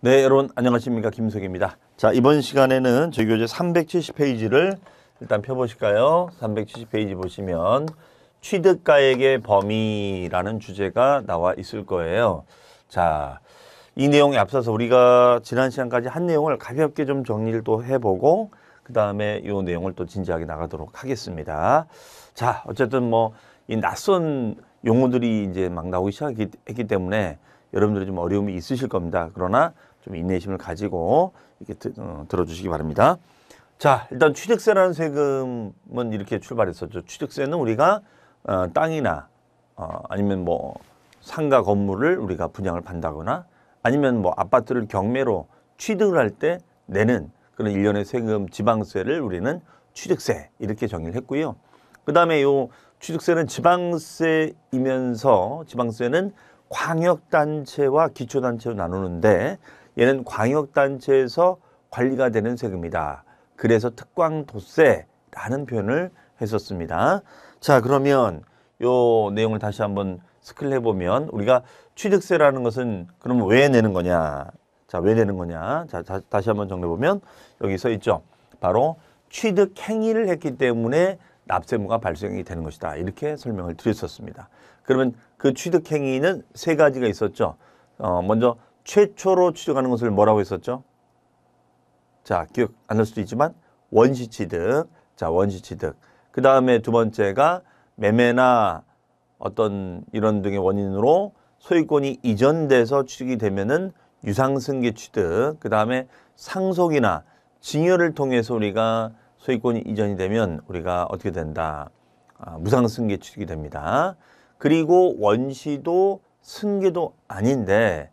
네, 여러분 안녕하십니까 김석입니다. 자, 이번 시간에는 저희 교재 370페이지를 일단 펴보실까요? 370페이지 보시면 취득가액의 범위라는 주제가 나와 있을 거예요. 자, 이 내용에 앞서서 우리가 지난 시간까지 한 내용을 가볍게 좀 정리를 또 해보고 그 다음에 이 내용을 또 진지하게 나가도록 하겠습니다. 자, 어쨌든 뭐 이 낯선 용어들이 이제 막 나오기 시작했기 때문에 여러분들이 좀 어려움이 있으실 겁니다. 그러나 좀 인내심을 가지고 이렇게 드, 어, 들어주시기 바랍니다. 자, 일단 취득세라는 세금은 이렇게 출발했었죠. 취득세는 우리가 어, 땅이나 어, 아니면 뭐 상가 건물을 우리가 분양을 판다거나 아니면 뭐 아파트를 경매로 취득을 할 때 내는 그런 일련의 세금 지방세를 우리는 취득세 이렇게 정의를 했고요. 그 다음에 요 취득세는 지방세이면서 지방세는 광역단체와 기초단체로 나누는데 얘는 광역단체에서 관리가 되는 세금이다. 그래서 특광도세라는 표현을 했었습니다. 자 그러면 요 내용을 다시 한번 스크롤 해보면 우리가 취득세라는 것은 그럼 왜 내는 거냐 자왜 내는 거냐 자 다, 시 한번 정리해보면 여기 서 있죠 바로 취득 행위를 했기 때문에 납세무가 발생이 되는 것이다 이렇게 설명을 드렸었습니다 그러면 그 취득 행위는 세 가지가 있었죠 어, 먼저 최초로 추적하는 것을 뭐라고 했었죠? 자, 기억 안 날 수도 있지만 원시 취득. 자, 원시 취득. 그 다음에 두 번째가 매매나 어떤 이런 등의 원인으로 소유권이 이전돼서 취득이 되면은 유상승계 취득. 그 다음에 상속이나 증여를 통해서 우리가 소유권이 이전이 되면 우리가 어떻게 된다? 아, 무상승계 취득이 됩니다. 그리고 원시도 승계도 아닌데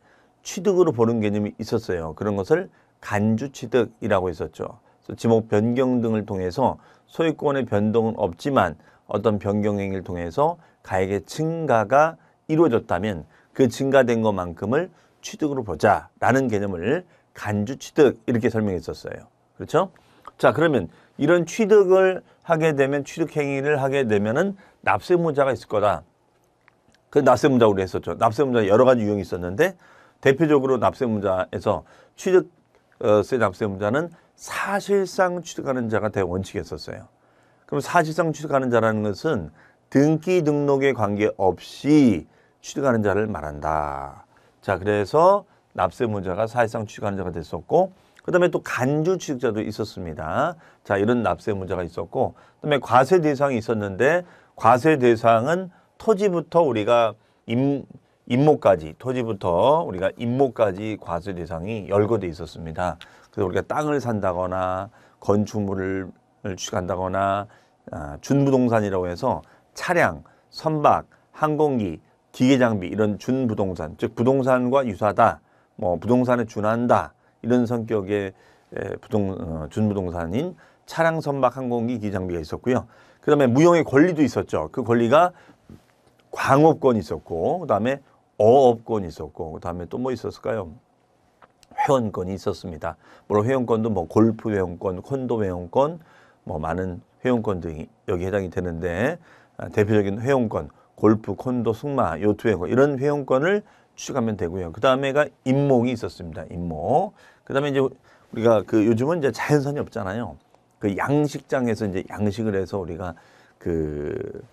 취득으로 보는 개념이 있었어요. 그런 것을 간주 취득이라고 했었죠. 그래서 지목 변경 등을 통해서 소유권의 변동은 없지만 어떤 변경 행위를 통해서 가액의 증가가 이루어졌다면 그 증가된 것만큼을 취득으로 보자라는 개념을 간주 취득 이렇게 설명했었어요. 그렇죠? 자 그러면 이런 취득을 하게 되면 취득 행위를 하게 되면은 납세문제가 있을 거다. 그납세 문제 고 우리 했었죠. 납세무자 여러 가지 유형이 있었는데 대표적으로 납세문자에서 취득세 어, 납세문자는 사실상 취득하는 자가 대원칙이 었어요 그럼 사실상 취득하는 자라는 것은 등기 등록에 관계없이 취득하는 자를 말한다. 자 그래서 납세문자가 사실상 취득하는 자가 됐었고 그 다음에 또 간주 취득자도 있었습니다. 자 이런 납세문자가 있었고 그 다음에 과세 대상이 있었는데 과세 대상은 토지부터 우리가 임, 임목까지 토지부터 우리가 임목까지 과세 대상이 열거돼 있었습니다. 그래서 우리가 땅을 산다거나 건축물을 취득한다거나 아, 준부동산이라고 해서 차량, 선박, 항공기, 기계장비 이런 준부동산 즉 부동산과 유사다 뭐 부동산에 준한다 이런 성격의 부동 어, 준부동산인 차량, 선박, 항공기, 기장비가 있었고요. 그다음에 무형의 권리도 있었죠. 그 권리가 광업권이 있었고 그다음에 어업권이 있었고 그다음에 또 뭐 있었을까요? 회원권이 있었습니다. 물론 회원권도 뭐 골프 회원권, 콘도 회원권, 뭐 많은 회원권 등이 여기 해당이 되는데 아, 대표적인 회원권, 골프, 콘도, 승마, 요트 회원권 이런 회원권을 추측하면 되고요. 그 다음에가 임목이 있었습니다. 임목. 그 다음에 이제 우리가 그 요즘은 이제 자연산이 없잖아요. 그 양식장에서 이제 양식을 해서 우리가 그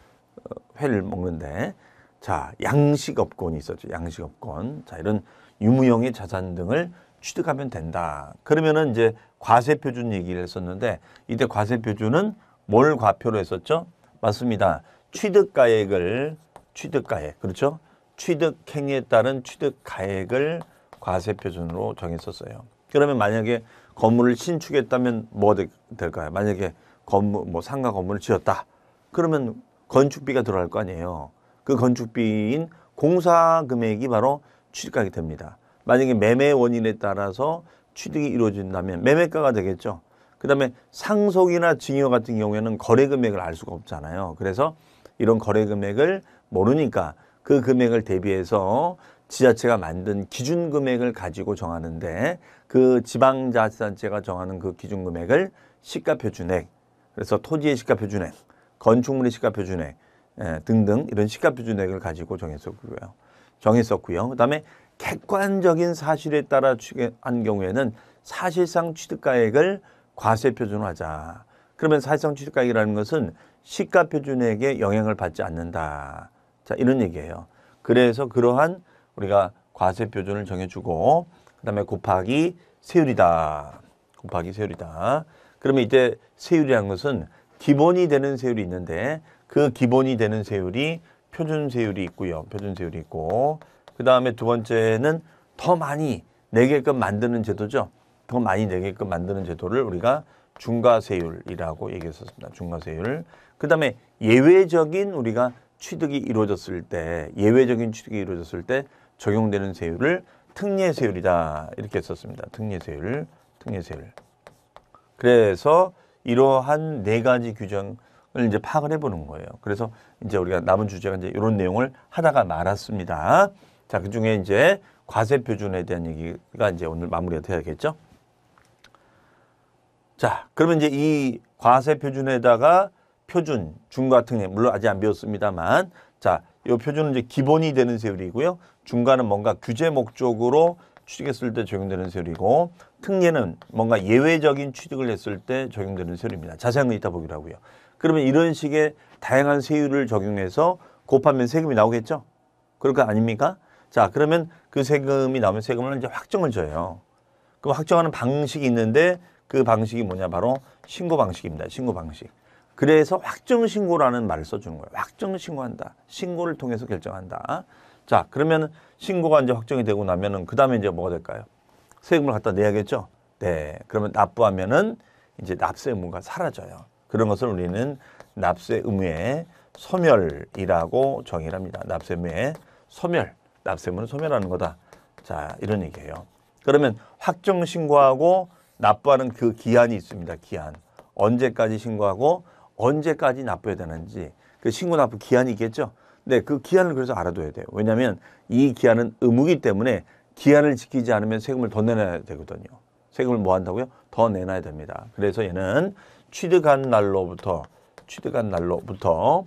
어, 회를 먹는데 자, 양식업권이 있었죠. 양식업권. 자, 이런 유무형의 자산 등을 취득하면 된다. 그러면은 이제 과세표준 얘기를 했었는데 이때 과세표준은 뭘 과표로 했었죠? 맞습니다. 취득가액을 취득가액 그렇죠? 취득행위에 따른 취득가액을 과세표준으로 정했었어요. 그러면 만약에 건물을 신축했다면 뭐가 될까요? 만약에 건물 뭐 상가 건물을 지었다. 그러면 건축비가 들어갈 거 아니에요. 그 건축비인 공사 금액이 바로 취득가격이 됩니다. 만약에 매매 원인에 따라서 취득이 이루어진다면 매매가가 되겠죠. 그 다음에 상속이나 증여 같은 경우에는 거래 금액을 알 수가 없잖아요. 그래서 이런 거래 금액을 모르니까 그 금액을 대비해서 지자체가 만든 기준 금액을 가지고 정하는데 그 지방자치단체가 정하는 그 기준 금액을 시가표준액 그래서 토지의 시가표준액 건축물의 시가표준액 예, 등등 이런 시가 표준액을 가지고 정했었고요. 정했었고요. 그다음에 객관적인 사실에 따라 한 경우에는 사실상 취득가액을 과세 표준화하자. 그러면 사실상 취득가액이라는 것은 시가 표준액에 영향을 받지 않는다. 자, 이런 얘기예요. 그래서 그러한 우리가 과세 표준을 정해주고 그다음에 곱하기 세율이다. 곱하기 세율이다. 그러면 이제 세율이라는 것은 기본이 되는 세율이 있는데 그 기본이 되는 세율이 표준 세율이 있고요. 표준 세율이 있고 그 다음에 두 번째는 더 많이 내게끔 만드는 제도죠. 더 많이 내게끔 만드는 제도를 우리가 중과세율이라고 얘기했었습니다. 중과세율. 그 다음에 예외적인 우리가 취득이 이루어졌을 때 예외적인 취득이 이루어졌을 때 적용되는 세율을 특례세율이다 이렇게 했었습니다 특례세율, 특례세율. 그래서 이러한 네 가지 규정 을 이제 파악을 해보는 거예요. 그래서 이제 우리가 남은 주제가 이제 이런 내용을 하다가 말았습니다. 자, 그 중에 이제 과세 표준에 대한 얘기가 이제 오늘 마무리가 돼야겠죠. 자, 그러면 이제 이 과세 표준에다가 표준, 중과특례, 물론 아직 안 배웠습니다만, 자, 이 표준은 이제 기본이 되는 세율이고요. 중과는 뭔가 규제 목적으로 취득했을 때 적용되는 세율이고, 특례는 뭔가 예외적인 취득을 했을 때 적용되는 세율입니다. 자세한 건 이따 보기라 하고요. 그러면 이런 식의 다양한 세율을 적용해서 곱하면 세금이 나오겠죠? 그럴 거 아닙니까? 자, 그러면 그 세금이 나오면 세금을 이제 확정을 줘요. 그럼 확정하는 방식이 있는데 그 방식이 뭐냐? 바로 신고 방식입니다. 신고 방식. 그래서 확정 신고라는 말을 써주는 거예요. 확정 신고한다. 신고를 통해서 결정한다. 자, 그러면 신고가 이제 확정이 되고 나면은 그 다음에 이제 뭐가 될까요? 세금을 갖다 내야겠죠? 네. 그러면 납부하면은 이제 납세 의무가 사라져요. 그런 것을 우리는 납세 의무의 소멸이라고 정의를 합니다. 납세 의무의 소멸, 납세 의무는 소멸하는 거다. 자, 이런 얘기예요. 그러면 확정 신고하고 납부하는 그 기한이 있습니다. 기한. 언제까지 신고하고 언제까지 납부해야 되는지 그 신고 납부 기한이 있겠죠. 네, 그 기한을 그래서 알아둬야 돼요. 왜냐하면 이 기한은 의무기 때문에 기한을 지키지 않으면 세금을 더 내놔야 되거든요. 세금을 뭐 한다고요? 더 내놔야 됩니다. 그래서 얘는 취득한 날로부터 취득한 날로부터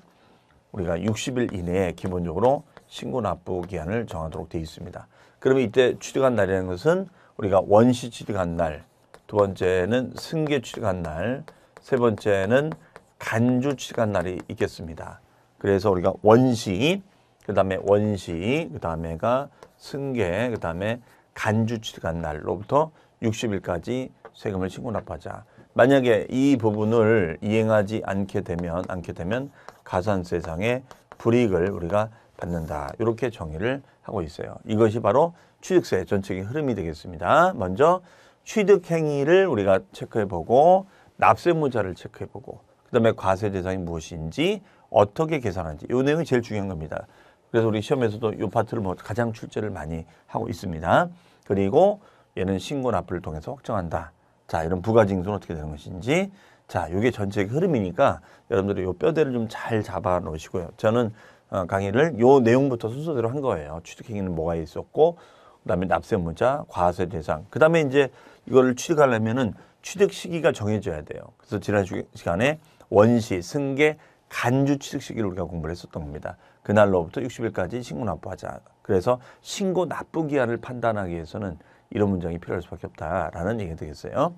우리가 60일 이내에 기본적으로 신고 납부 기한을 정하도록 되어 있습니다. 그러면 이때 취득한 날이라는 것은 우리가 원시 취득한 날, 두 번째는 승계 취득한 날, 세 번째는 간주 취득한 날이 있겠습니다. 그래서 우리가 원시, 그 다음에 원시, 그 다음에가 승계, 그 다음에 간주 취득한 날로부터 60일까지 세금을 신고 납부하자. 만약에 이 부분을 이행하지 않게 되면 않게 되면 가산세상의 불이익을 우리가 받는다. 이렇게 정의를 하고 있어요. 이것이 바로 취득세 전체적인 흐름이 되겠습니다. 먼저 취득 행위를 우리가 체크해 보고 납세무자를 체크해 보고 그다음에 과세 대상이 무엇인지 어떻게 계산하는지 이 내용이 제일 중요한 겁니다. 그래서 우리 시험에서도 이 파트를 뭐 가장 출제를 많이 하고 있습니다. 그리고 얘는 신고 납부를 통해서 확정한다. 자, 이런 부가징수는 어떻게 되는 것인지 자, 요게 전체 흐름이니까 여러분들이 요 뼈대를 좀 잘 잡아 놓으시고요. 저는 어, 강의를 요 내용부터 순서대로 한 거예요. 취득행위는 뭐가 있었고 그다음에 납세 문자, 과세 대상. 그다음에 이제 이거를 취득하려면은 취득 시기가 정해져야 돼요. 그래서 지난 시간에 원시, 승계, 간주 취득 시기를 우리가 공부를 했었던 겁니다. 그날로부터 60일까지 신고 납부하자. 그래서 신고 납부 기한을 판단하기 위해서는 이런 문장이 필요할 수밖에 없다라는 얘기 가 되겠어요.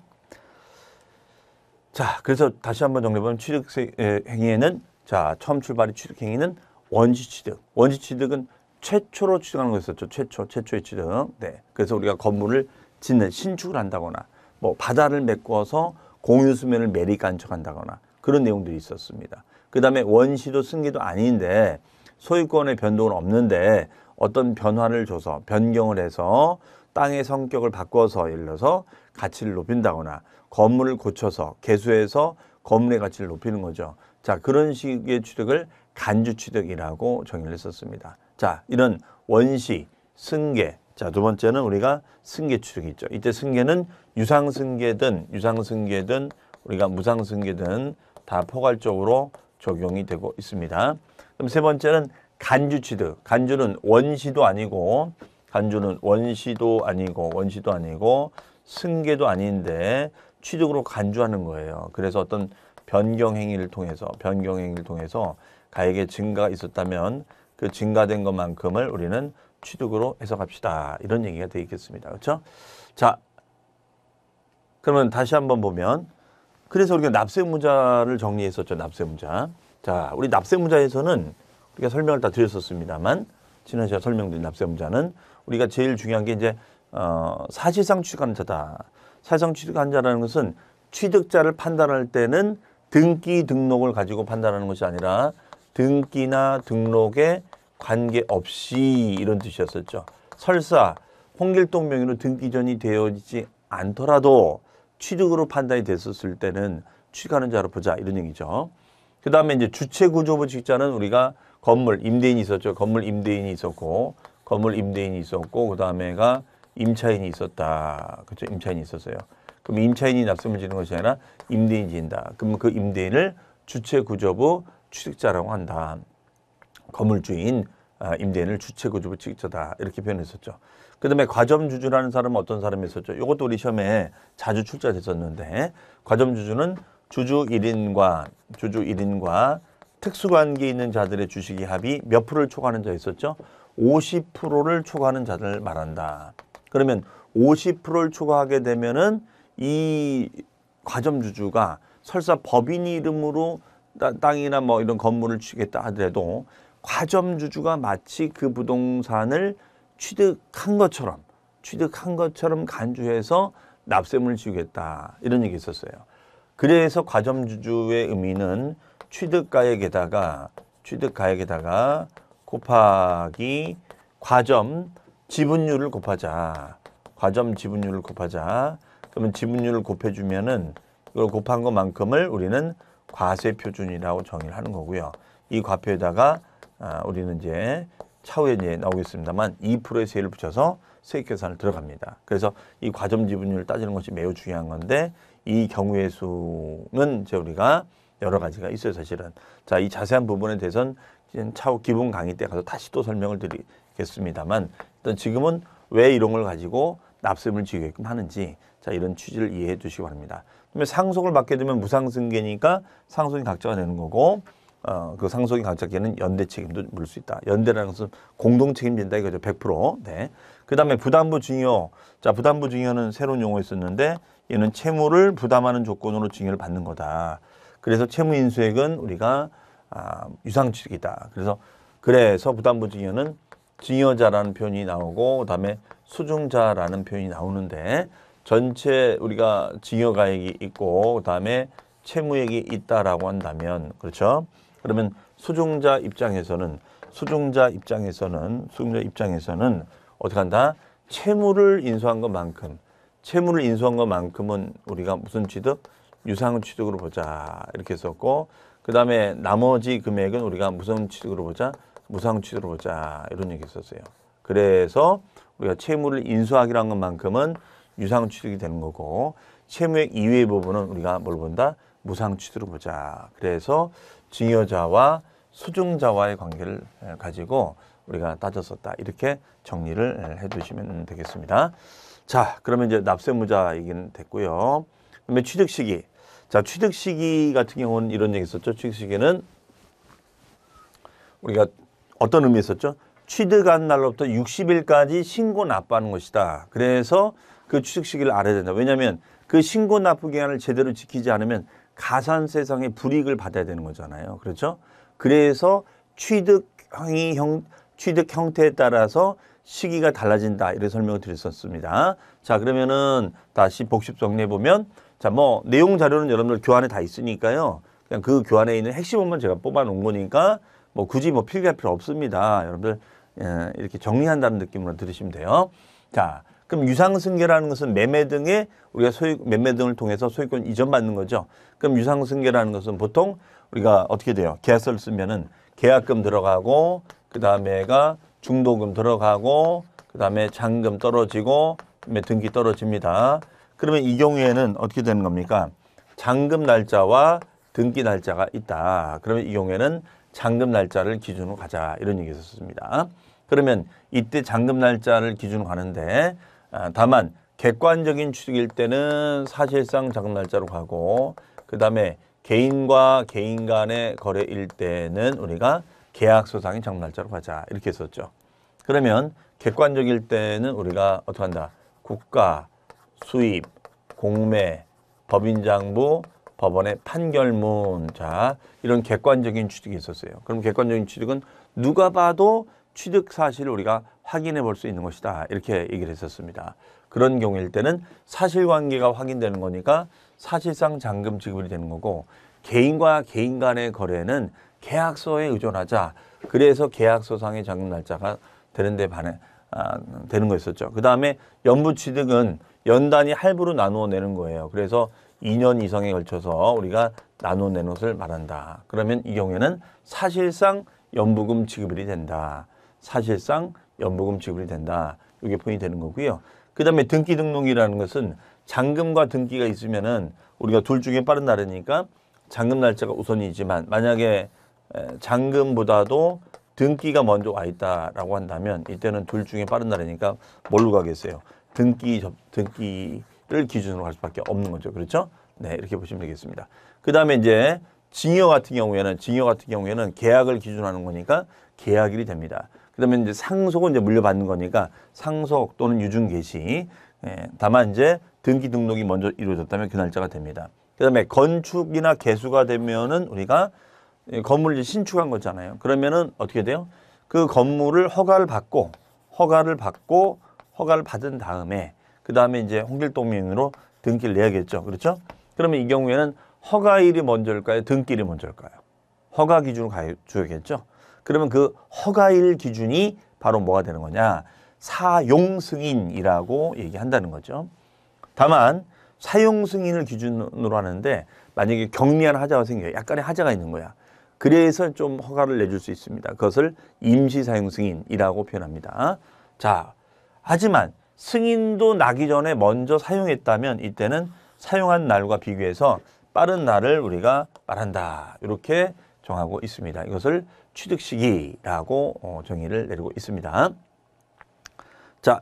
자, 그래서 다시 한번 정리해보면 취득 행위에는 자, 처음 출발이 취득 행위는 원시 취득. 원시 취득은 최초로 취득하는 거였었죠. 최초, 최초의 취득. 네. 그래서 우리가 건물을 짓는 신축을 한다거나 뭐 바다를 메꿔서 공유 수면을 매립 간척한다거나 그런 내용들이 있었습니다. 그다음에 원시도 승기도 아닌데 소유권의 변동은 없는데 어떤 변화를 줘서 변경을 해서 땅의 성격을 바꿔서 예를 들어서 가치를 높인다거나 건물을 고쳐서 개수해서 건물의 가치를 높이는 거죠. 자 그런 식의 취득을 간주 취득이라고 정의를 했었습니다. 자 이런 원시, 승계 자두 번째는 우리가 승계 취득이 있죠. 이때 승계는 유상 승계든 유상 승계든 우리가 무상 승계든 다 포괄적으로 적용이 되고 있습니다. 그럼 세 번째는 간주 취득. 간주는 원시도 아니고 간주는 원시도 아니고 원시도 아니고 승계도 아닌데 취득으로 간주하는 거예요. 그래서 어떤 변경 행위를 통해서 변경 행위를 통해서 가액의 증가가 있었다면 그 증가된 것만큼을 우리는 취득으로 해석합시다. 이런 얘기가 되 있겠습니다. 그렇죠? 자, 그러면 다시 한번 보면 그래서 우리가 납세문자를 정리했었죠. 납세문자 자, 우리 납세문자에서는 우리가 설명을 다 드렸었습니다만 지난 시간 설명드린 납세문자는 우리가 제일 중요한 게 이제 어, 사실상 취득한자다. 사실상 취득한자라는 것은 취득자를 판단할 때는 등기 등록을 가지고 판단하는 것이 아니라 등기나 등록에 관계없이 이런 뜻이었었죠. 설사 홍길동 명의로 등기전이 되어지지 않더라도 취득으로 판단이 됐었을 때는 취득하는 자로 보자 이런 얘기죠. 그 다음에 이제 주체구조부 직자는 우리가 건물 임대인이 있었죠. 건물 임대인이 있었고 건물 임대인이 있었고 그 다음에가 임차인이 있었다. 그렇죠? 임차인이 있었어요. 그럼 임차인이 납서을 지는 것이 아니라 임대인이 진다. 그럼 그 임대인을 주체구조부 취득자라고 한다. 건물주인 아, 임대인을 주체구조부 취득자다. 이렇게 표현했었죠. 그 다음에 과점주주라는 사람은 어떤 사람이었었죠? 이것도 우리 시험에 자주 출제 됐었는데 과점주주는 주주 일인과 주주 일인과 특수관계 있는 자들의 주식이 합이 몇 프로를 초과하는 자였었죠 50%를 초과하는 자들 말한다. 그러면 50%를 초과하게 되면은 이 과점주주가 설사 법인 이름으로 땅이나 뭐 이런 건물을 취겠다 하더라도 과점주주가 마치 그 부동산을 취득한 것처럼 취득한 것처럼 간주해서 납세물을 지우겠다 이런 얘기 있었어요. 그래서 과점주주의 의미는 취득가액에다가 취득가액에다가 곱하기 과점 지분율을 곱하자. 과점 지분율을 곱하자. 그러면 지분율을 곱해주면은 이걸 곱한 것만큼을 우리는 과세 표준이라고 정의를 하는 거고요. 이 과표에다가 아, 우리는 이제 차후에 이제 나오겠습니다만 2%의 세를 붙여서 세액 계산을 들어갑니다. 그래서 이 과점 지분율을 따지는 것이 매우 중요한 건데 이 경우의 수는 이제 우리가 여러 가지가 있어요 사실은. 자, 이 자세한 부분에 대해서는 차후 기본 강의 때 가서 다시 또 설명을 드리겠습니다만 일단 지금은 왜 이런 걸 가지고 납세물 지게끔 하는지 자 이런 취지를 이해해 주시기 바랍니다. 그러면 상속을 받게 되면 무상승계니까 상속인 각자가 되는 거고 어, 그 상속인 각자께는 연대 책임도 물수 있다. 연대라는 것은 공동 책임진다 이거죠. 100%. 네. 그다음에 부담부 증여. 자, 부담부 증여는 새로운 용어 있었는데 얘는 채무를 부담하는 조건으로 증여를 받는 거다. 그래서 채무 인수액은 우리가 아, 유상직이다. 그래서 그래서 부담보증여는 증여자라는 표현이 나오고 그다음에 수중자라는 표현이 나오는데 전체 우리가 증여가액이 있고 그다음에 채무액이 있다라고 한다면 그렇죠? 그러면 수중자 입장에서는 수중자 입장에서는 수중자 입장에서는 어떻게 한다? 채무를 인수한 것만큼 채무를 인수한 것만큼은 우리가 무슨 취득? 유상 취득으로 보자 이렇게 썼고 그 다음에 나머지 금액은 우리가 무슨 취득으로 보자? 무상 취득으로 보자. 이런 얘기 있었어요. 그래서 우리가 채무를 인수하기로한 것만큼은 유상 취득이 되는 거고 채무액 이외의 부분은 우리가 뭘 본다? 무상 취득으로 보자. 그래서 증여자와 수증자와의 관계를 가지고 우리가 따졌었다. 이렇게 정리를 해 두시면 되겠습니다. 자, 그러면 이제 납세무자 얘기는 됐고요. 그러면 취득 시기. 자, 취득 시기 같은 경우는 이런 얘기 있었죠. 취득 시기는 우리가 어떤 의미 있었죠? 취득한 날로부터 60일까지 신고 납부하는 것이다. 그래서 그 취득 시기를 알아야 된다. 왜냐하면 그 신고 납부 기간을 제대로 지키지 않으면 가산세상의 불이익을 받아야 되는 거잖아요. 그렇죠? 그래서 취득 형이 형 취득 형태에 따라서 시기가 달라진다. 이런 설명을 드렸었습니다. 자, 그러면은 다시 복습 정리해 보면 자, 뭐 내용 자료는 여러분들 교환에 다 있으니까요. 그냥 그 교환에 있는 핵심만 제가 뽑아 놓은 거니까 뭐 굳이 뭐 필기할 필요 없습니다. 여러분들 예, 이렇게 정리한다는 느낌으로 들으시면 돼요. 자, 그럼 유상승계라는 것은 매매 등의 우리가 소액 매매 등을 통해서 소유권 이전받는 거죠. 그럼 유상승계라는 것은 보통 우리가 어떻게 돼요? 계약서를 쓰면은 계약금 들어가고 그 다음에가 중도금 들어가고 그 다음에 잔금 떨어지고 그 등기 떨어집니다. 그러면 이 경우에는 어떻게 되는 겁니까? 잔금 날짜와 등기 날짜가 있다. 그러면 이 경우에는 잔금 날짜를 기준으로 가자 이런 얘기 있었습니다. 그러면 이때 잔금 날짜를 기준으로 가는데 아, 다만 객관적인 추측일 때는 사실상 잔금 날짜로 가고 그 다음에 개인과 개인 간의 거래일 때는 우리가 계약소상의 잔금 날짜로 가자 이렇게 했었죠. 그러면 객관적일 때는 우리가 어떻게 한다? 국가 수입, 공매, 법인장부, 법원의 판결문 자 이런 객관적인 취득이 있었어요. 그럼 객관적인 취득은 누가 봐도 취득 사실을 우리가 확인해 볼 수 있는 것이다 이렇게 얘기를 했었습니다. 그런 경우일 때는 사실관계가 확인되는 거니까 사실상 잔금 지급이 되는 거고 개인과 개인 간의 거래는 계약서에 의존하자 그래서 계약서상의 잔금 날짜가 되는데 반해 아, 되는 거였었죠. 그 다음에 연부 취득은 연단이 할부로 나누어 내는 거예요. 그래서 2년 이상에 걸쳐서 우리가 나누어 내는 것을 말한다. 그러면 이 경우에는 사실상 연부금 지급이 된다. 사실상 연부금 지급이 된다. 이게 포인트 되는 거고요. 그 다음에 등기 등록이라는 것은 잔금과 등기가 있으면은 우리가 둘 중에 빠른 날이니까 잔금 날짜가 우선이지만 만약에 잔금보다도 등기가 먼저 와 있다라고 한다면 이때는 둘 중에 빠른 날이니까 뭘로 가겠어요? 등기 등기를 기준으로 할 수밖에 없는 거죠. 그렇죠? 네, 이렇게 보시면 되겠습니다. 그다음에 이제 증여 같은 경우에는 증여 같은 경우에는 계약을 기준으로 하는 거니까 계약일이 됩니다. 그다음에 이제 상속은 이제 물려받는 거니까 상속 또는 유증 개시. 예, 다만 이제 등기 등록이 먼저 이루어졌다면 그 날짜가 됩니다. 그다음에 건축이나 개수가 되면은 우리가 건물을 신축한 거잖아요. 그러면은 어떻게 돼요? 그 건물을 허가를 받고 허가를 받고 허가를 받은 다음에 그 다음에 이제 홍길동민으로 등기를 내야겠죠. 그렇죠? 그러면 이 경우에는 허가일이 먼저일까요? 등기일이 먼저일까요? 허가 기준으로 가줘야겠죠. 그러면 그 허가일 기준이 바로 뭐가 되는 거냐? 사용 승인이라고 얘기한다는 거죠. 다만 사용 승인을 기준으로 하는데 만약에 격리한 하자가 생겨요. 약간의 하자가 있는 거야. 그래서 좀 허가를 내줄 수 있습니다. 그것을 임시 사용 승인이라고 표현합니다. 자, 하지만 승인도 나기 전에 먼저 사용했다면 이때는 사용한 날과 비교해서 빠른 날을 우리가 말한다. 이렇게 정하고 있습니다. 이것을 취득 시기라고 어, 정의를 내리고 있습니다. 자,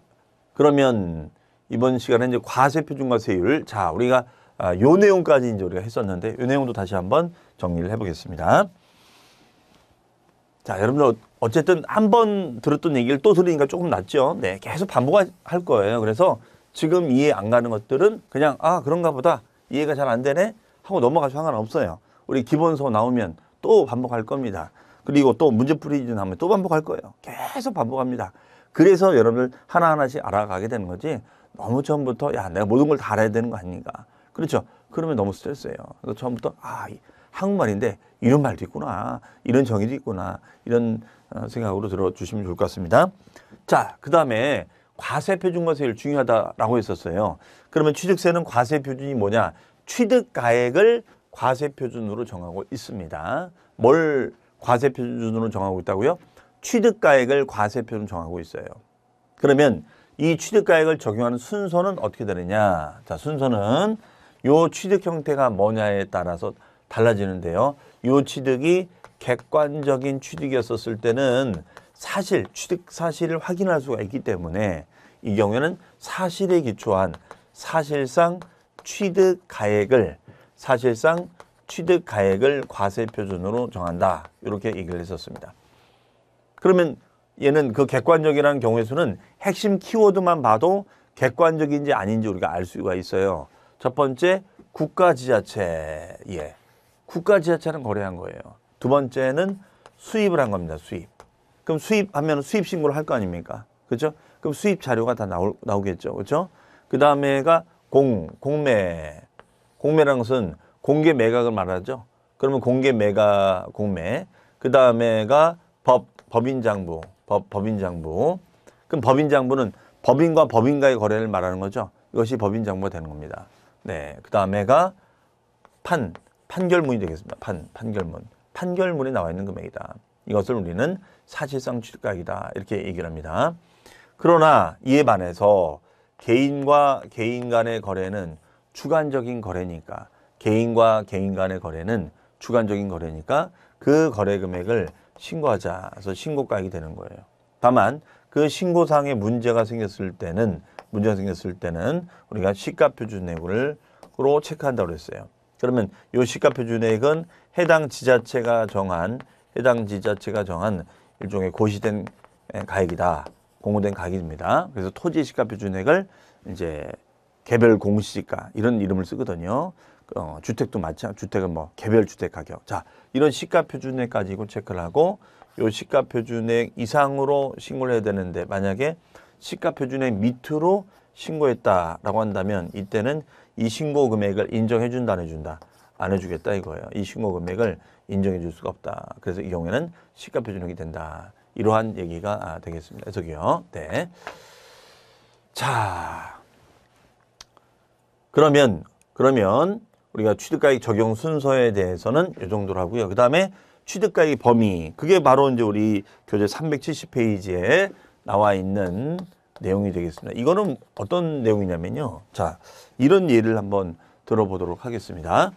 그러면 이번 시간에 이제 과세 표준과 세율. 자, 우리가 아, 요 내용까지 이제 우리가 했었는데 요 내용도 다시 한번 정리를 해보겠습니다. 자, 여러분들 어쨌든 한 번 들었던 얘기를 또 들으니까 조금 낫죠. 네, 계속 반복할 거예요. 그래서 지금 이해 안 가는 것들은 그냥 아 그런가 보다 이해가 잘 안 되네 하고 넘어가도 상관없어요. 우리 기본서 나오면 또 반복할 겁니다. 그리고 또 문제풀이 지 나오면 또 반복할 거예요. 계속 반복합니다. 그래서 여러분들 하나하나씩 알아가게 되는 거지 너무 처음부터 야 내가 모든 걸 다 알아야 되는 거 아닌가 그렇죠 그러면 너무 스트레스예요 그래서 처음부터 아 한국말인데 이런 말도 있구나. 이런 정의도 있구나. 이런 어, 생각으로 들어주시면 좋을 것 같습니다. 자, 그 다음에 과세 표준과 세율 중요하다라고 했었어요. 그러면 취득세는 과세 표준이 뭐냐? 취득 가액을 과세 표준으로 정하고 있습니다. 뭘 과세 표준으로 정하고 있다고요? 취득 가액을 과세 표준 으로 정하고 있어요. 그러면 이 취득 가액을 적용하는 순서는 어떻게 되느냐? 자, 순서는 요 취득 형태가 뭐냐에 따라서 달라지는데요. 이 취득이 객관적인 취득이었었을 때는 사실 취득 사실을 확인할 수가 있기 때문에 이 경우에는 사실에 기초한 사실상 취득 가액을 사실상 취득 가액을 과세 표준으로 정한다. 이렇게 얘기를 했었습니다. 그러면 얘는 그 객관적이라는 경우에서는 핵심 키워드만 봐도 객관적인지 아닌지 우리가 알 수가 있어요. 첫 번째 국가 지자체 예. 국가 지자체는 거래한 거예요. 두 번째는 수입을 한 겁니다. 수입. 그럼 수입하면 수입 신고를 할 거 아닙니까? 그죠? 렇 그럼 수입 자료가 다 나올, 나오겠죠. 그죠? 렇그 다음에가 공, 공매. 공매라는 것은 공개 매각을 말하죠. 그러면 공개 매각, 공매. 그 다음에가 법, 법인장부. 법, 법인장부. 그럼 법인장부는 법인과 법인과의 거래를 말하는 거죠. 이것이 법인장부가 되는 겁니다. 네. 그 다음에가 판, 판결문이 되겠습니다. 판, 판결문. 판결문에 나와 있는 금액이다. 이것을 우리는 사실상 취득가액이다. 이렇게 얘기를 합니다. 그러나 이에 반해서 개인과 개인 간의 거래는 주관적인 거래니까 개인과 개인 간의 거래는 주관적인 거래니까 그 거래 금액을 신고하자 그래서 신고가액이 되는 거예요. 다만 그 신고상에 문제가 생겼을 때는 문제가 생겼을 때는 우리가 시가표준 내부를로 체크한다고 그랬어요. 그러면 요 시가표준액은 해당 지자체가 정한 해당 지자체가 정한 일종의 고시된 가액이다. 공고된 가격입니다 그래서 토지 시가표준액을 이제 개별 공시가 이런 이름을 쓰거든요. 어, 주택도 마찬 주택은 뭐 개별 주택 가격. 자, 이런 시가 표준액 가지고 체크를 하고 요 시가 표준액 이상으로 신고를 해야 되는데 만약에 시가 표준액 밑으로 신고했다라고 한다면 이때는 이 신고 금액을 인정해 준다 안 해준다 안 해주겠다 이거예요. 이 신고 금액을 인정해 줄 수가 없다. 그래서 이 경우에는 시가표준액이 된다. 이러한 얘기가 아, 되겠습니다. 저기요 네. 자, 그러면 그러면 우리가 취득가액 적용 순서에 대해서는 이 정도로 하고요. 그 다음에 취득가액 범위 그게 바로 이제 우리 교재 370페이지에 나와 있는 내용이 되겠습니다. 이거는 어떤 내용이냐면요. 자, 이런 예를 한번 들어보도록 하겠습니다.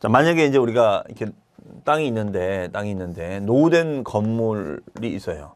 자, 만약에 이제 우리가 이렇게 땅이 있는데, 땅이 있는데, 노후된 건물이 있어요.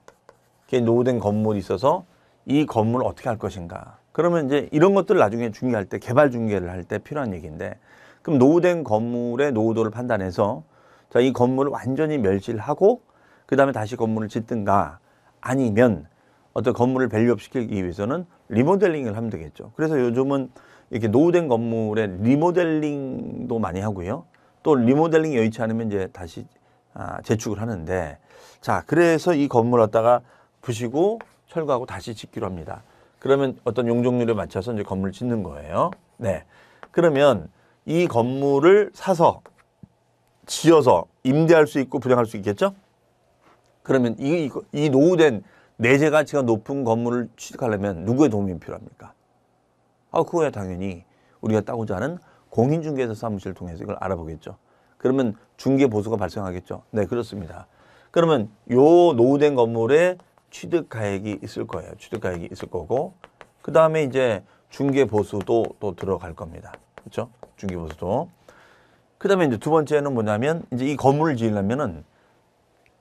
이렇게 노후된 건물이 있어서 이 건물을 어떻게 할 것인가. 그러면 이제 이런 것들 나중에 중개할 때, 개발 중계를할 때 필요한 얘기인데, 그럼 노후된 건물의 노후도를 판단해서 자, 이 건물을 완전히 멸실 하고 그 다음에 다시 건물을 짓든가 아니면 어떤 건물을 밸류업 시키기 위해서는 리모델링을 하면 되겠죠. 그래서 요즘은 이렇게 노후된 건물의 리모델링도 많이 하고요. 또 리모델링이 여의치 않으면 이제 다시 아, 재축을 하는데 자 그래서 이 건물 갖다가 부시고 철거하고 다시 짓기로 합니다. 그러면 어떤 용적률에 맞춰서 이제 건물을 짓는 거예요. 네. 그러면 이 건물을 사서 지어서 임대할 수 있고 분양할 수 있겠죠? 그러면 이, 이 노후된 내재 가치가 높은 건물을 취득하려면 누구의 도움이 필요합니까? 아, 그거야 당연히 우리가 따고자 하는 공인중개사 사무실을 통해서 이걸 알아보겠죠. 그러면 중개 보수가 발생하겠죠. 네, 그렇습니다. 그러면 요 노후된 건물에 취득 가액이 있을 거예요. 취득 가액이 있을 거고 그 다음에 이제 중개 보수도 또 들어갈 겁니다. 그렇죠? 중개보수도. 그 다음에 이제 두 번째는 뭐냐면 이제 이 건물을 지으려면은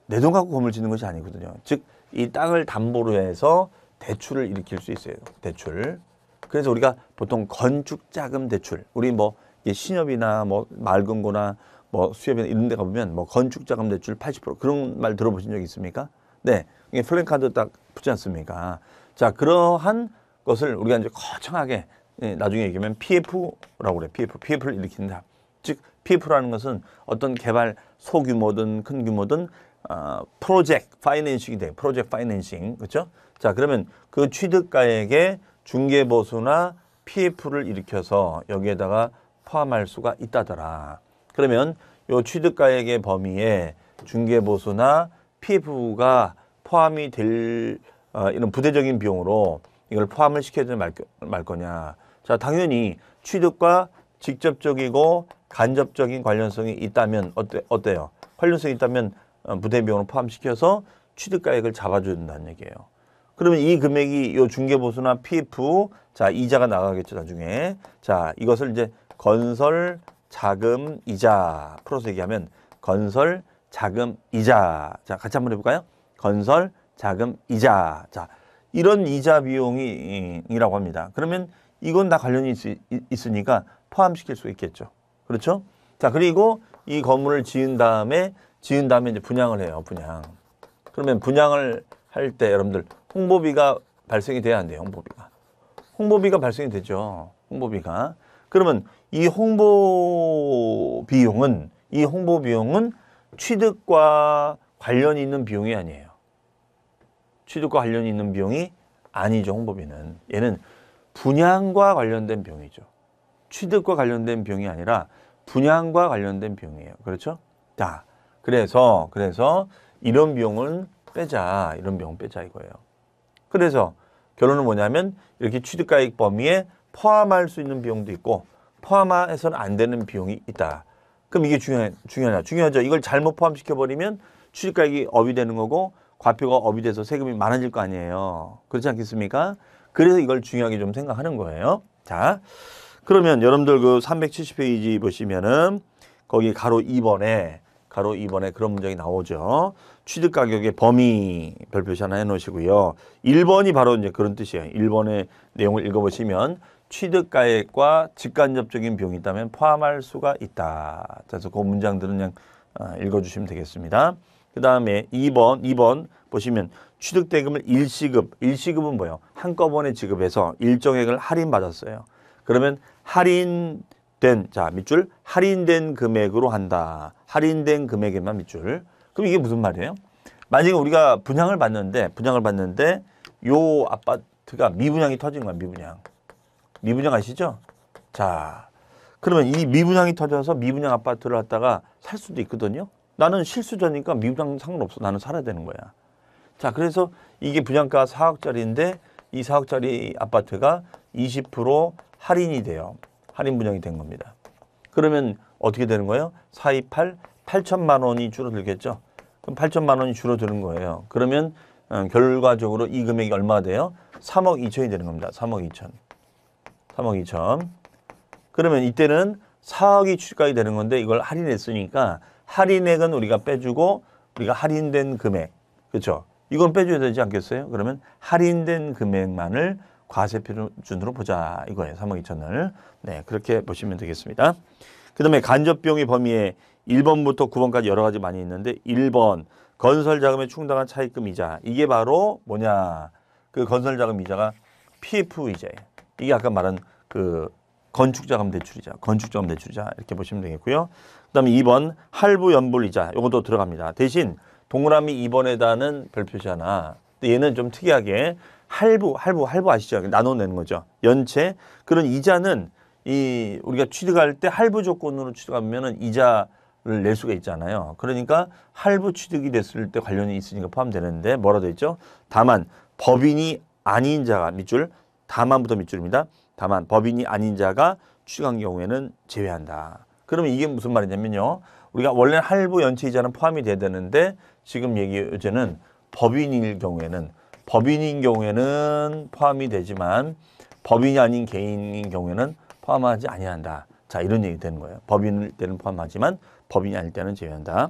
내 돈 갖고 건물 짓는 것이 아니거든요. 즉, 이 땅을 담보로 해서 대출을 일으킬 수 있어요. 대출. 그래서 우리가 보통 건축자금 대출. 우리 뭐 신협이나 뭐 맑은고나 뭐 수협이나 이런 데 가보면 뭐 건축자금 대출 80% 그런 말 들어보신 적 있습니까? 네. 이게 플랜카드 딱 붙지 않습니까? 자, 그러한 것을 우리가 이제 거창하게 예, 나중에 얘기하면 PF라고 그래. PF, PF를 일으킨다. 즉 PF라는 것은 어떤 개발 소규모든 큰 규모든 어, 프로젝트 파이낸싱이 돼요. 프로젝트 파이낸싱. 그렇죠? 자, 그러면 그 취득가액에 중개 보수나 PF를 일으켜서 여기에다가 포함할 수가 있다더라. 그러면 요 취득가액의 범위에 중개 보수나 PF가 포함이 될 어, 이런 부대적인 비용으로 이걸 포함을 시켜야 될 말, 말 거냐. 자, 당연히 취득과 직접적이고 간접적인 관련성이 있다면 어때, 어때요? 관련성이 있다면 어, 부대비용을 포함시켜서 취득가액을 잡아준다는 얘기예요. 그러면 이 금액이 요 중개보수나 PF, 자, 이자가 나가겠죠, 나중에. 자, 이것을 이제 건설 자금 이자 풀어서 얘기하면 건설 자금 이자. 자, 같이 한번 해볼까요? 건설 자금 이자. 자, 이런 이자 비용이라고 합니다. 그러면 이건 다 관련이 있, 으니까 포함시킬 수 있겠죠. 그렇죠? 자, 그리고 이 건물을 지은 다음에 지은 다음에 이제 분양을 해요. 분양. 그러면 분양을 할 때 여러분들 홍보비가 발생이 돼야 안 돼요. 홍보비가. 홍보비가 발생이 되죠. 홍보비가. 그러면 이 홍보 비용은 이 홍보 비용은 취득과 관련이 있는 비용이 아니에요. 취득과 관련이 있는 비용이 아니죠. 홍보비는. 얘는 분양과 관련된 병이죠. 취득과 관련된 병이 아니라 분양과 관련된 병이에요. 그렇죠? 자, 그래서 그래서 이런 비용은 빼자. 이런 비용 빼자 이거예요. 그래서 결론은 뭐냐면 이렇게 취득가액 범위에 포함할 수 있는 비용도 있고 포함해서는 안 되는 비용이 있다. 그럼 이게 중요, 중요하냐? 중요하죠. 이걸 잘못 포함시켜버리면 취득가액이 업이 되는 거고 과표가 업이 돼서 세금이 많아질 거 아니에요. 그렇지 않겠습니까? 그래서 이걸 중요하게 좀 생각하는 거예요. 자, 그러면 여러분들 그 370페이지 보시면은 거기 가로 2번에 가로 2번에 그런 문장이 나오죠. 취득 가격의 범위 별표시 하나 해 놓으시고요. 1번이 바로 이제 그런 뜻이에요. 1번의 내용을 읽어 보시면 취득 가액과 직간접적인 비용이 있다면 포함할 수가 있다. 그래서 그 문장들은 그냥 아, 읽어 주시면 되겠습니다. 그다음에 2번, 2번 보시면 취득대금을 일시급, 일시급은 뭐예요? 한꺼번에 지급해서 일정액을 할인받았어요. 그러면 할인된, 자, 밑줄, 할인된 금액으로 한다. 할인된 금액에만 밑줄. 그럼 이게 무슨 말이에요? 만약에 우리가 분양을 받는데, 분양을 받는데, 요 아파트가 미분양이 터진 거야, 미분양. 미분양 아시죠? 자, 그러면 이 미분양이 터져서 미분양 아파트를 갖다가 살 수도 있거든요. 나는 실수자니까 미분양 상관없어. 나는 살아야 되는 거야. 자, 그래서 이게 분양가 4억짜리인데 이 4억짜리 아파트가 20% 할인이 돼요. 할인 분양이 된 겁니다. 그러면 어떻게 되는 거예요? 428 8천만 원이 줄어들겠죠. 그럼 8천만 원이 줄어드는 거예요. 그러면 음, 결과적으로 이 금액이 얼마 돼요? 3억 2천이 되는 겁니다. 3억 2천. 3억 2천. 그러면 이때는 4억이 출가이 되는 건데 이걸 할인했으니까 할인액은 우리가 빼주고 우리가 할인된 금액. 그렇죠? 이건 빼줘야 되지 않겠어요? 그러면 할인된 금액만을 과세 표준으로 보자 이거예요. 3억 2천을. 네, 그렇게 보시면 되겠습니다. 그다음에 간접 비용의 범위에 1번부터 9번까지 여러 가지 많이 있는데 1번 건설 자금에 충당한 차입금 이자. 이게 바로 뭐냐? 그 건설 자금 이자가 PF 이자예요. 이게 아까 말한 그 건축자금 대출이자, 건축자금 대출이자 이렇게 보시면 되겠고요. 그다음에 2번 할부 연불 이자. 요것도 들어갑니다. 대신 동그라미 2번에다는 별표잖아. 근데 얘는 좀 특이하게 할부, 할부, 할부 아시죠? 나눠내는 거죠. 연체. 그런 이자는 이 우리가 취득할 때 할부 조건으로 취득하면 이자를 낼 수가 있잖아요. 그러니까 할부 취득이 됐을 때 관련이 있으니까 포함되는데 뭐라 돼 있죠? 다만 법인이 아닌 자가 밑줄 다만부터 밑줄입니다. 다만 법인이 아닌 자가 취득한 경우에는 제외한다. 그러면 이게 무슨 말이냐면요. 우리가 원래 할부 연체 이자는 포함이 돼야 되는데 지금 얘기제는 법인일 경우에는 법인인 경우에는 포함이 되지만 법인이 아닌 개인인 경우에는 포함하지 아니한다. 자 이런 얘기 되는 거예요. 법인일 때는 포함하지만 법인이 아닐 때는 제외한다.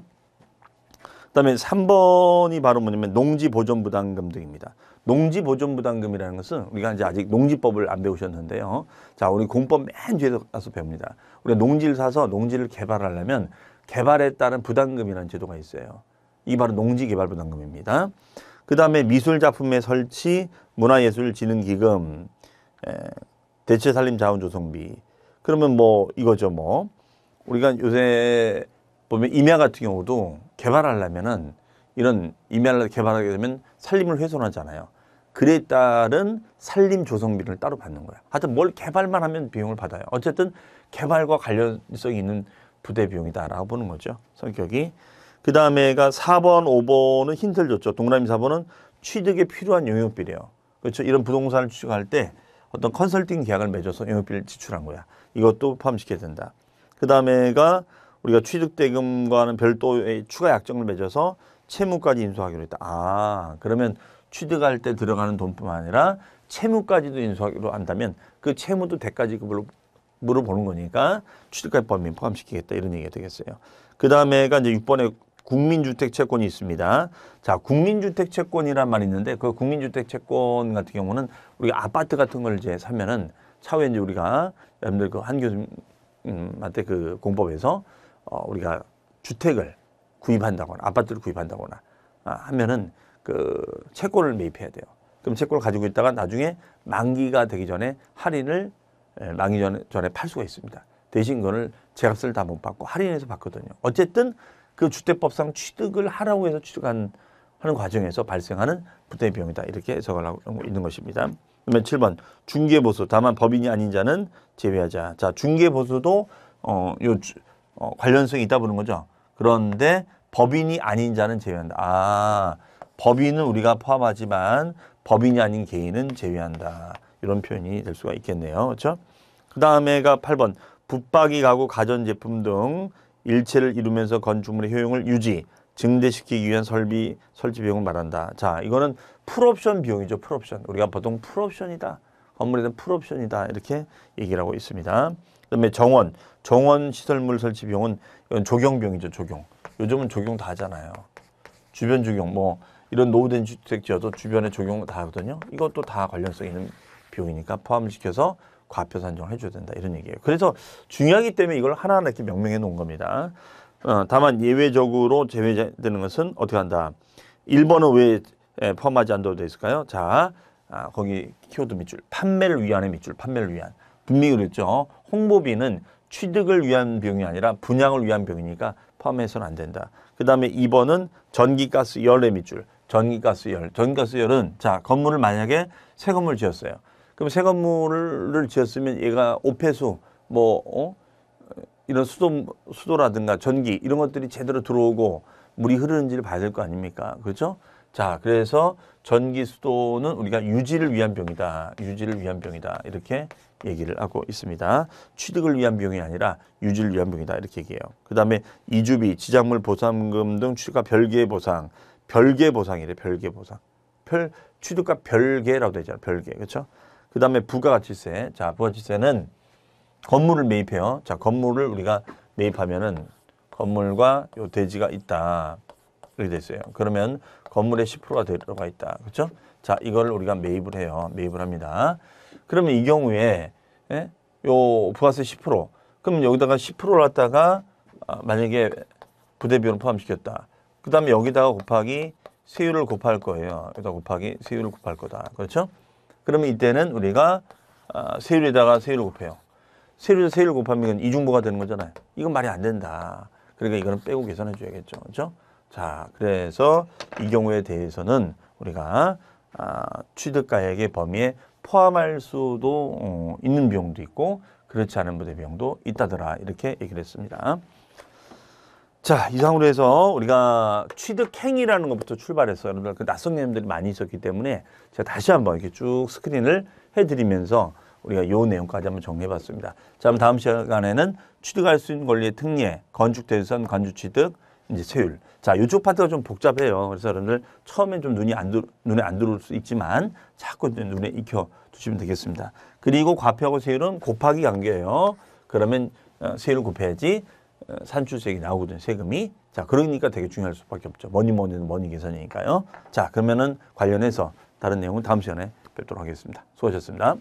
그다음에 3번이 바로 뭐냐면 농지보존부담금 등입니다. 농지보존부담금이라는 것은 우리가 이제 아직 농지법을 안 배우셨는데요. 자, 우리 공법 맨 뒤에 가서 배웁니다. 우리가 농지를 사서 농지를 개발하려면 개발에 따른 부담금이라는 제도가 있어요. 이 바로 농지개발부담금입니다. 그 다음에 미술작품의 설치, 문화예술진흥기금, 대체산림자원조성비. 그러면 뭐 이거죠 뭐. 우리가 요새 보면 임야 같은 경우도 개발하려면은 이런 임야를 개발하게 되면 산림을 훼손하잖아요. 그에 따른 산림 조성비를 따로 받는 거야. 하여튼 뭘 개발만 하면 비용을 받아요. 어쨌든 개발과 관련성이 있는 부대 비용이다라고 보는 거죠. 성격이. 그 다음에가 4번, 5번은 힌트를 줬죠. 동그라미 4번은 취득에 필요한 용역비래요. 그렇죠. 이런 부동산을 취득할 때 어떤 컨설팅 계약을 맺어서 용역비를 지출한 거야. 이것도 포함시켜야 된다. 그 다음에가 우리가 취득대금과는 별도의 추가 약정을 맺어서 채무까지 인수하기로 했다. 아, 그러면 취득할 때 들어가는 돈뿐만 아니라 채무까지도 인수하기로 한다면 그 채무도 대가지 급으로 물어보는 거니까 취득할 범위 포함시키겠다 이런 얘기가 되겠어요. 그 다음에가 이제 6번에 국민주택 채권이 있습니다. 자, 국민주택 채권이란 말이 있는데 그 국민주택 채권 같은 경우는 우리가 아파트 같은 걸 이제 사면은 차후에 이제 우리가 여러분들 그 한 교수님한테 그 공법에서 어, 우리가 주택을 구입한다거나 아파트를 구입한다거나 아, 하면은 그 채권을 매입해야 돼요. 그럼 채권을 가지고 있다가 나중에 만기가 되기 전에 할인을 예, 만기 전에, 전에 팔 수가 있습니다. 대신 그거를 제값을 다 못 받고 할인해서 받거든요. 어쨌든 그 주택법상 취득을 하라고 해서 취득한 하는 과정에서 발생하는 부대 비용이다. 이렇게 해석을 하고 있는 음. 것입니다. 그다음 7번 중개 보수 다만 법인이 아닌 자는 제외하자. 자, 중개 보수도 어, 요 주, 어, 관련성이 있다 보는 거죠. 그런데 법인이 아닌 자는 제외한다. 아, 법인은 우리가 포함하지만 법인이 아닌 개인은 제외한다. 이런 표현이 될 수가 있겠네요. 그렇죠? 그다음에가 8번 붙박이 가구 가전제품 등 일체를 이루면서 건축물의 효용을 유지, 증대시키기 위한 설비, 설치 비용을 말한다. 자, 이거는 풀옵션 비용이죠. 풀옵션. 우리가 보통 풀옵션이다. 건물에 대한 풀옵션이다. 이렇게 얘기를 하고 있습니다. 그다음에 정원, 정원 시설물 설치 비용은 이건 조경 비용이죠. 조경. 요즘은 조경 다 하잖아요. 주변 조경 뭐 이런 노후된 주택 지어도 주변에 조경 다 하거든요. 이것도 다 관련성 있는 비용이니까 포함시켜서 과표 산정을 해줘야 된다 이런 얘기예요. 그래서 중요하기 때문에 이걸 하나하나 이렇게 명명해 놓은 겁니다. 어, 다만 예외적으로 제외되는 것은 어떻게 한다. 1번은 왜 예, 포함하지 않도록 되어 있을까요? 자, 아, 거기 키워드 밑줄. 판매를 위한의 밑줄. 판매를 위한. 분명히 그랬죠. 홍보비는 취득을 위한 비용이 아니라 분양을 위한 비용이니까 포함해서는 안 된다. 그 다음에 2번은 전기가스 열의 밑줄. 전기가스 열. 전기가스 열은 자 건물을 만약에 새 건물 지었어요. 그럼 새 건물을 지었으면 얘가 오폐수 뭐 어? 이런 수도 수도라든가 전기 이런 것들이 제대로 들어오고 물이 흐르는지를 봐야 될 거 아닙니까? 그렇죠? 자, 그래서 전기 수도는 우리가 유지를 위한 병이다. 유지를 위한 병이다. 이렇게 얘기를 하고 있습니다. 취득을 위한 병이 아니라 유지를 위한 병이다 이렇게 얘기해요. 그 다음에 이주비, 지작물 보상금 등 취득과 별개의 보상, 별개 보상이래 별개 보상. 별 취득과 별개라고 되잖아 별개 그렇죠? 그 다음에 부가가치세. 자, 부가가치세는 건물을 매입해요. 자, 건물을 우리가 매입하면은 건물과 요 대지가 있다. 이렇게 돼어요 그러면 건물에 10%가 들어가 있다. 그렇죠? 자, 이걸 우리가 매입을 해요. 매입을 합니다. 그러면 이 경우에 예? 요 부가세 10% 그럼 여기다가 10%를 갖다가 아, 만약에 부대비용을 포함시켰다. 그 다음에 여기다가 곱하기 세율을 곱할 거예요. 여기다 곱하기 세율을 곱할 거다. 그렇죠? 그러면 이때는 우리가 아, 세율에다가 세율을 곱해요. 세율에 세율을 곱하면 이건 이중보가 되는 거잖아요. 이건 말이 안 된다. 그러니까 이거는 빼고 계산해 줘야겠죠. 그렇죠? 자, 그래서 이 경우에 대해서는 우리가 아, 취득가액의 범위에 포함할 수도 어, 있는 비용도 있고 그렇지 않은 부대 비용도 있다더라 이렇게 얘기를 했습니다. 자 이상으로 해서 우리가 취득행위라는 것부터 출발해서 여러분들 그 낯선 개념들이 많이 있었기 때문에 제가 다시 한번 이렇게 쭉 스크린을 해드리면서 우리가 요 내용까지 한번 정리해봤습니다. 자 그럼 다음 시간에는 취득할 수 있는 권리의 특례, 건축대선, 건축취득, 이제 세율. 자, 이쪽 파트가 좀 복잡해요. 그래서 여러분들 처음엔 좀 눈이 안 들, 눈에 안 들어올 수 있지만 자꾸 눈에 익혀 두시면 되겠습니다. 그리고 과표하고 세율은 곱하기 관계예요. 그러면 어, 세율을 곱해야지 산출세액이 나오거든요. 세금이. 자, 그러니까 되게 중요할 수밖에 없죠. 뭐니 뭐니 는 뭐니 계산이니까요. 자, 그러면은 관련해서 다른 내용은 다음 시간에 뵙도록 하겠습니다. 수고하셨습니다.